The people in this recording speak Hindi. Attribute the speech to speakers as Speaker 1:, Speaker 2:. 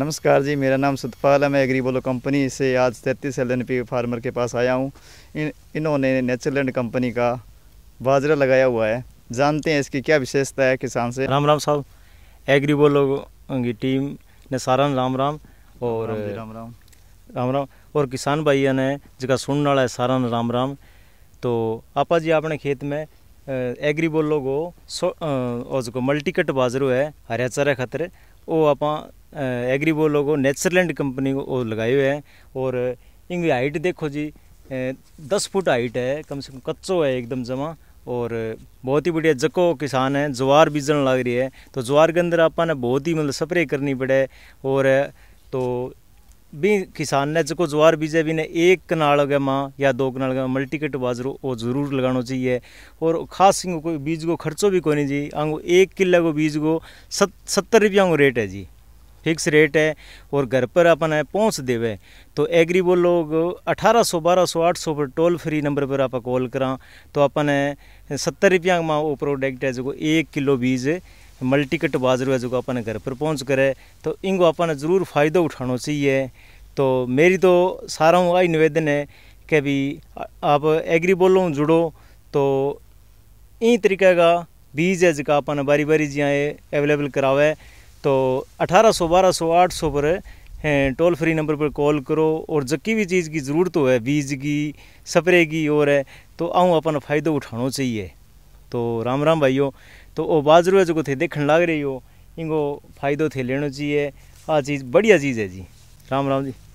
Speaker 1: नमस्कार जी मेरा नाम सतपाल है मैं एग्रीबोलो कंपनी से आज तैंतीस एल एन पी फार्मर के पास आया हूँ इन इन्होंने नेचरलैंड कंपनी का बाजरा लगाया हुआ है जानते हैं इसकी
Speaker 2: क्या विशेषता है किसान से राम राम साहब एग्रीबोलो की टीम ने सारा राम राम और राम राम राम राम राम और किसान भाइयों ने जिसका सुनने वाला है सारा राम राम तो आपा जी अपने खेत में एग्रीबोलो को सो और जो मल्टीकट बाजरो है चारा खतरे वो आप एग्रीबो लोगो नेचरलैंड कंपनी को लगाए हुए हैं और इनकी हाइट देखो जी दस फुट हाइट है कम से कम कच्चो है एकदम जमा और बहुत ही बढ़िया जको किसान है ज्वार बीजन लग रही है तो ज्वार के अंदर आपने बहुत ही मतलब स्प्रे करनी पड़े और तो भी किसान ने जो ज्वार बीजे भी ने एक कनाल के माँ या दो कनाल के मल्टी कट बाजरो वो जरूर लगाना चाहिए और खास को बीज को खर्चो भी नहीं जी आंगो एक किलो को बीज को सत सत्तर रुपया रेट है जी फिक्स रेट है और घर पर अपन है पहुँच देवे तो वो लोग अठारह सौ बारह सौ आठ सौ पर टोल फ्री नंबर पर आप कॉल करा तो अपन है सत्तर रुपया में वो प्रोडक्ट है जो एक किलो बीज मल्टीकट बाजरो है जो अपने घर पर पहुँच करे तो इनको अपन ज़रूर फ़ायदा उठाना चाहिए तो मेरी तो सारा आई निवेदन है कि भी आप एग्री बोलो जुड़ो तो इन तरीके का बीज है जो अपन बारी बारी जी अवेलेबल करावे तो 1800 1200 800 पर टोल फ्री नंबर पर कॉल करो और जबकि भी चीज़ की ज़रूरत हो है बीज की स्प्रे की और है तो आऊँ अपन फ़ायदो उठाना चाहिए तो राम राम भाइयों तो वो बाजरो है जो थे देखने लग रही हो इनको फ़ायदो थे लेना चाहिए आ चीज़ बढ़िया चीज़ है जी राम राम जी